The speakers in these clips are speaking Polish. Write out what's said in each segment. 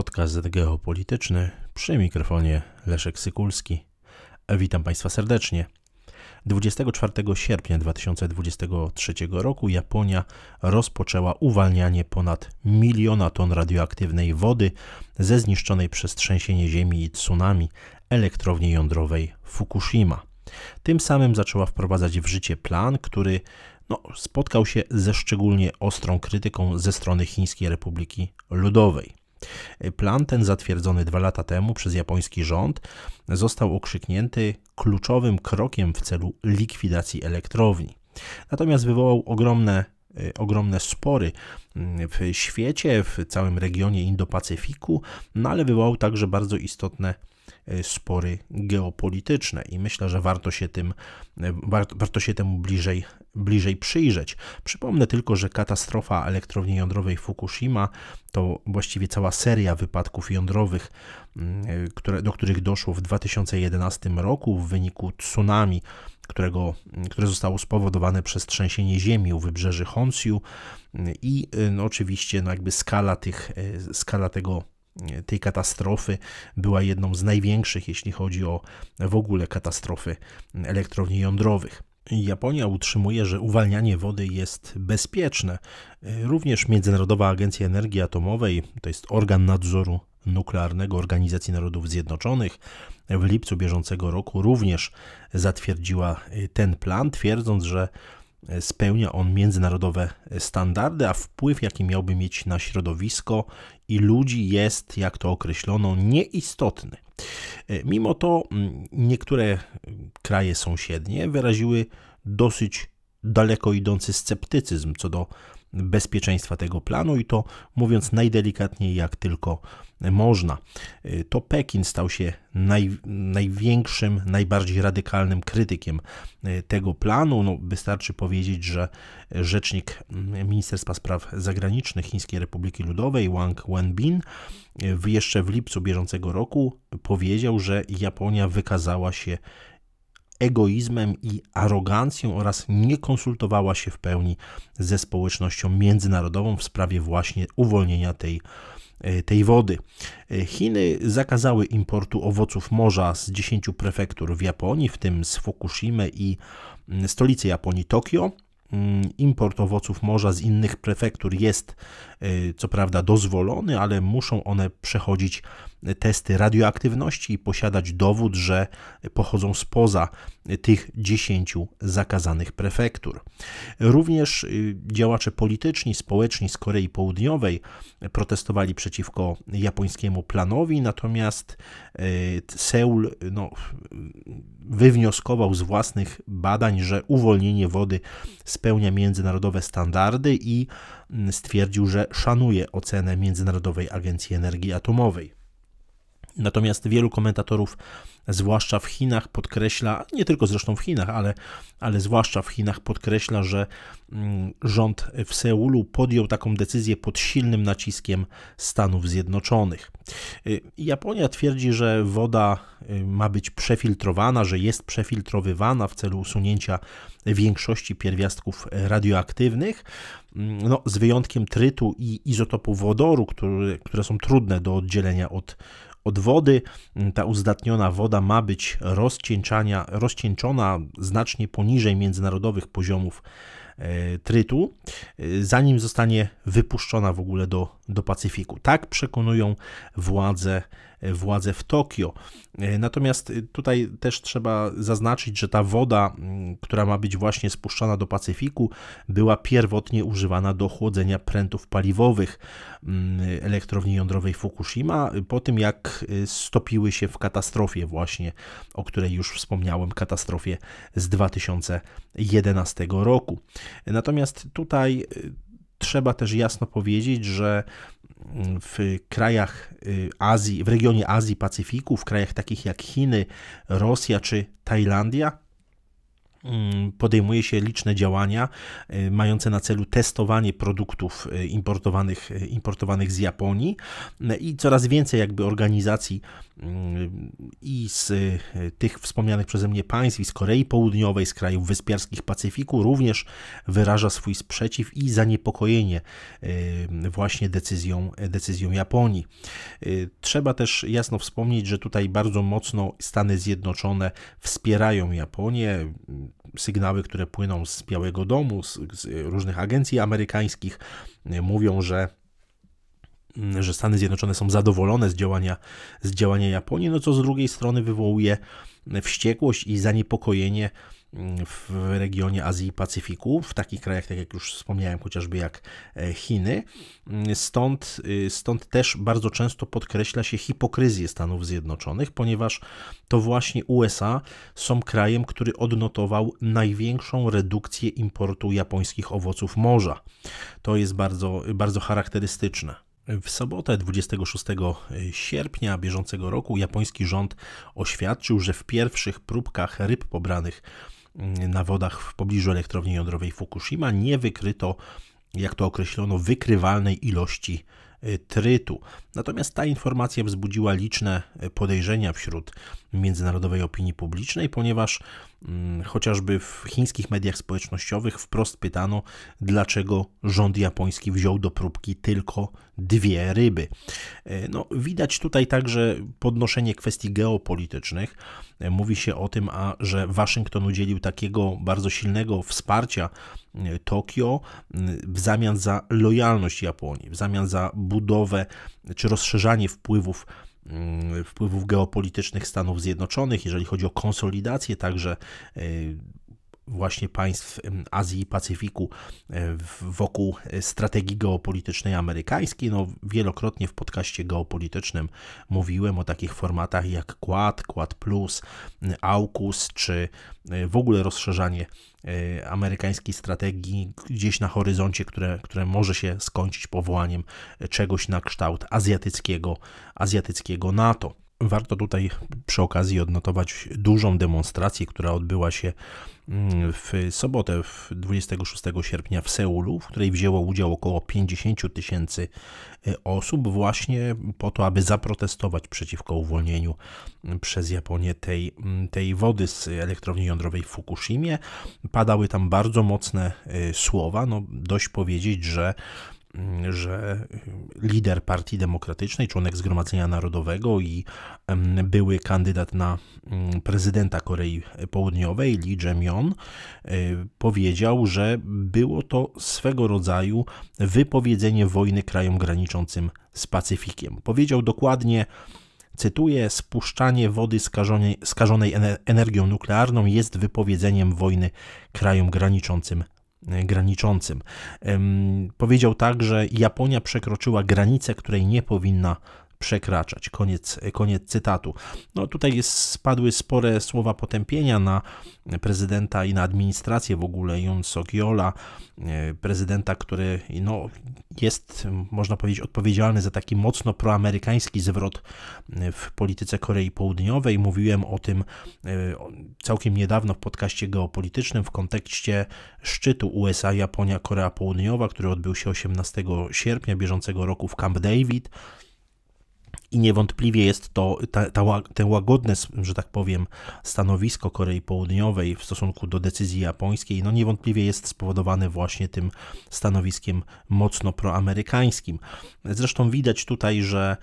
Podcast geopolityczny przy mikrofonie Leszek Sykulski. Witam Państwa serdecznie. 24 sierpnia 2023 roku Japonia rozpoczęła uwalnianie ponad miliona ton radioaktywnej wody ze zniszczonej przez trzęsienie ziemi i tsunami elektrowni jądrowej Fukushima. Tym samym zaczęła wprowadzać w życie plan, który no, spotkał się ze szczególnie ostrą krytyką ze strony Chińskiej Republiki Ludowej. Plan ten zatwierdzony dwa lata temu przez japoński rząd został okrzyknięty kluczowym krokiem w celu likwidacji elektrowni. Natomiast wywołał ogromne y, ogromne spory mm, w świecie, w całym regionie Indo-Pacyfiku, no ale wywołał także bardzo istotne E, spory geopolityczne i myślę, że warto się, tym, e, warto, warto się temu bliżej, bliżej przyjrzeć. Przypomnę tylko, że katastrofa elektrowni jądrowej Fukushima to właściwie cała seria wypadków jądrowych, mm, e, które, do których doszło w 2011 roku w wyniku tsunami którego, mm, które zostało spowodowane przez trzęsienie ziemi u wybrzeży Honsiu mm, i y, no, oczywiście no, jakby skala, tych, skala tego tej katastrofy była jedną z największych, jeśli chodzi o w ogóle katastrofy elektrowni jądrowych. Japonia utrzymuje, że uwalnianie wody jest bezpieczne. Również Międzynarodowa Agencja Energii Atomowej, to jest organ nadzoru nuklearnego Organizacji Narodów Zjednoczonych, w lipcu bieżącego roku również zatwierdziła ten plan, twierdząc, że E, spełnia on międzynarodowe e, standardy, a wpływ, jaki miałby mieć na środowisko i ludzi, jest, jak to określono, nieistotny. E, mimo to niektóre kraje sąsiednie wyraziły dosyć daleko idący sceptycyzm co do bezpieczeństwa tego planu i to mówiąc najdelikatniej jak tylko można. To Pekin stał się naj, największym, najbardziej radykalnym krytykiem e, tego planu. No, wystarczy powiedzieć, że rzecznik mm, Ministerstwa Spraw Zagranicznych Chińskiej Republiki Ludowej Wang Wenbin e, jeszcze w lipcu bieżącego roku powiedział, że Japonia wykazała się egoizmem i arogancją oraz nie konsultowała się w pełni ze społecznością międzynarodową w sprawie właśnie uwolnienia tej e, tej wody. E, Chiny zakazały importu owoców morza z 10 prefektur w Japonii, w tym z Fukushimy i mm, stolicy Japonii Tokio. Mm, import owoców morza z innych prefektur jest e, co prawda dozwolony, ale muszą one przechodzić e, testy radioaktywności i posiadać dowód, że pochodzą spoza e, tych 10 zakazanych prefektur. Również działacze polityczni, społeczni z Korei Południowej protestowali przeciwko japońskiemu planowi, natomiast Seul no, wywnioskował z własnych badań, że uwolnienie wody z spełnia międzynarodowe standardy i mm, stwierdził, że szanuje ocenę Międzynarodowej Agencji Energii Atomowej. Natomiast wielu komentatorów, zwłaszcza w Chinach, podkreśla, nie tylko zresztą w Chinach, ale, ale zwłaszcza w Chinach podkreśla, że mm, rząd w Seulu podjął taką decyzję pod silnym naciskiem Stanów Zjednoczonych. Y, Japonia twierdzi, że woda y, ma być przefiltrowana, że jest przefiltrowywana w celu usunięcia większości pierwiastków radioaktywnych, mm, no, z wyjątkiem trytu i izotopów wodoru, który, które są trudne do oddzielenia od, od wody. Mm, ta uzdatniona woda ma być rozcieńczania, rozcieńczona znacznie poniżej międzynarodowych poziomów e, trytu, e, zanim zostanie wypuszczona w ogóle do, do Pacyfiku. Tak przekonują władze władze w Tokio. E, natomiast y, tutaj też trzeba zaznaczyć, że ta woda, która ma być właśnie spuszczana do Pacyfiku, była pierwotnie używana do chłodzenia prętów paliwowych elektrowni jądrowej Fukushima, po tym jak y, stopiły się w katastrofie właśnie, o której już wspomniałem, katastrofie z 2011 roku. Natomiast tutaj y, trzeba też jasno powiedzieć, że w krajach y, Azji, w regionie Azji Pacyfiku, w krajach takich jak Chiny, Rosja czy Tajlandia, Mm, podejmuje się liczne działania e, mające na celu testowanie produktów e, importowanych, e, importowanych z Japonii i coraz więcej jakby organizacji mm, i z tych wspomnianych przeze mnie państw i z Korei Południowej, z krajów wyspiarskich Pacyfiku również wyraża swój sprzeciw i zaniepokojenie właśnie decyzją, decyzją Japonii. Trzeba też jasno wspomnieć, że tutaj bardzo mocno Stany Zjednoczone wspierają Japonię, sygnały, które płyną z Białego Domu, z, z różnych agencji amerykańskich, y, mówią, że mm, że Stany Zjednoczone są zadowolone z działania, z działania Japonii, no co z drugiej strony wywołuje wściekłość i zaniepokojenie w regionie Azji i Pacyfiku, w takich krajach, tak jak już wspomniałem, chociażby jak e, Chiny. Mm, stąd, y, stąd też bardzo często podkreśla się hipokryzję Stanów Zjednoczonych, ponieważ to właśnie USA są krajem, który odnotował największą redukcję importu japońskich owoców morza. To jest bardzo, bardzo charakterystyczne. W sobotę 26 e, sierpnia bieżącego roku japoński rząd oświadczył, że w pierwszych próbkach ryb pobranych na wodach w pobliżu elektrowni jądrowej Fukushima nie wykryto, jak to określono, wykrywalnej ilości y, trytu. Natomiast ta informacja wzbudziła liczne y, podejrzenia wśród międzynarodowej opinii publicznej, ponieważ Mm, chociażby w chińskich mediach społecznościowych wprost pytano, dlaczego rząd japoński wziął do próbki tylko dwie ryby. E, no, widać tutaj także podnoszenie kwestii geopolitycznych. E, mówi się o tym, a że Waszyngton udzielił takiego bardzo silnego wsparcia e, Tokio w zamian za lojalność Japonii, w zamian za budowę czy rozszerzanie wpływów Mm, wpływów geopolitycznych Stanów Zjednoczonych, jeżeli chodzi o konsolidację także y, właśnie państw Azji i Pacyfiku e, wokół e, strategii geopolitycznej amerykańskiej. No, wielokrotnie w podcaście geopolitycznym mówiłem o takich formatach jak Quad, Quad Plus, AUKUS, czy e, w ogóle rozszerzanie amerykańskiej strategii gdzieś na horyzoncie, które, które może się skończyć powołaniem czegoś na kształt azjatyckiego, azjatyckiego NATO. Warto tutaj przy okazji odnotować dużą demonstrację, która odbyła się mm, w sobotę, w 26 sierpnia w Seulu, w której wzięło udział około 50 tysięcy e, osób, właśnie po to, aby zaprotestować przeciwko uwolnieniu mm, przez Japonię tej, mm, tej wody z elektrowni jądrowej w Fukushimie. Padały tam bardzo mocne e, słowa, no dość powiedzieć, że że y, lider Partii Demokratycznej, członek Zgromadzenia Narodowego i były kandydat na mm, prezydenta Korei Południowej, Lee jae myon y, powiedział, że było to swego rodzaju wypowiedzenie wojny krajom graniczącym z Pacyfikiem. Powiedział dokładnie, Cytuję: Spuszczanie wody skażonej, skażonej energią nuklearną jest wypowiedzeniem wojny krajom graniczącym E, graniczącym. Powiedział tak, że Japonia przekroczyła granicę, której nie powinna przekraczać. Koniec, koniec cytatu. No tutaj jest, spadły spore słowa potępienia na prezydenta i na administrację w ogóle Jun Sokiola, e, prezydenta, który no, jest, można powiedzieć, odpowiedzialny za taki mocno proamerykański zwrot e, w polityce Korei Południowej. Mówiłem o tym e, całkiem niedawno w podcaście geopolitycznym w kontekście szczytu USA, Japonia, Korea Południowa, który odbył się 18 sierpnia bieżącego roku w Camp David i niewątpliwie jest to ta, ta, te łagodne, że tak powiem, stanowisko Korei Południowej w stosunku do decyzji japońskiej, no niewątpliwie jest spowodowane właśnie tym stanowiskiem mocno proamerykańskim. Zresztą widać tutaj, że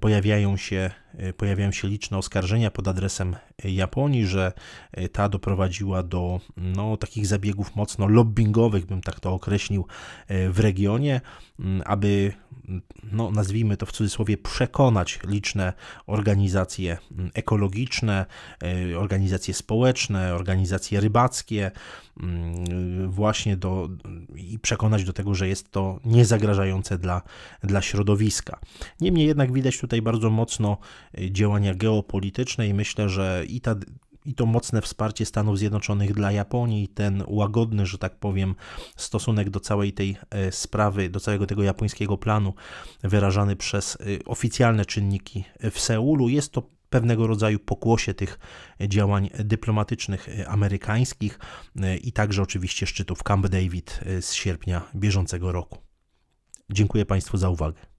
pojawiają się E, pojawiają się liczne oskarżenia pod adresem e, Japonii, że e, ta doprowadziła do no, takich zabiegów mocno lobbyingowych, bym tak to określił, w regionie, aby, no, nazwijmy to w cudzysłowie, przekonać liczne organizacje ekologiczne, organizacje społeczne, organizacje rybackie, właśnie do, i przekonać do tego, że jest to niezagrażające dla, dla środowiska. Niemniej jednak widać tutaj bardzo mocno Y, działania geopolityczne i myślę, że i ta i to mocne wsparcie Stanów Zjednoczonych dla Japonii, ten łagodny, że tak powiem, stosunek do całej tej e, sprawy, do całego tego japońskiego planu wyrażany przez e, oficjalne czynniki w Seulu, jest to pewnego rodzaju pokłosie tych e, działań dyplomatycznych amerykańskich i także oczywiście szczytu w Camp David z sierpnia bieżącego roku. Dziękuję Państwu za uwagę.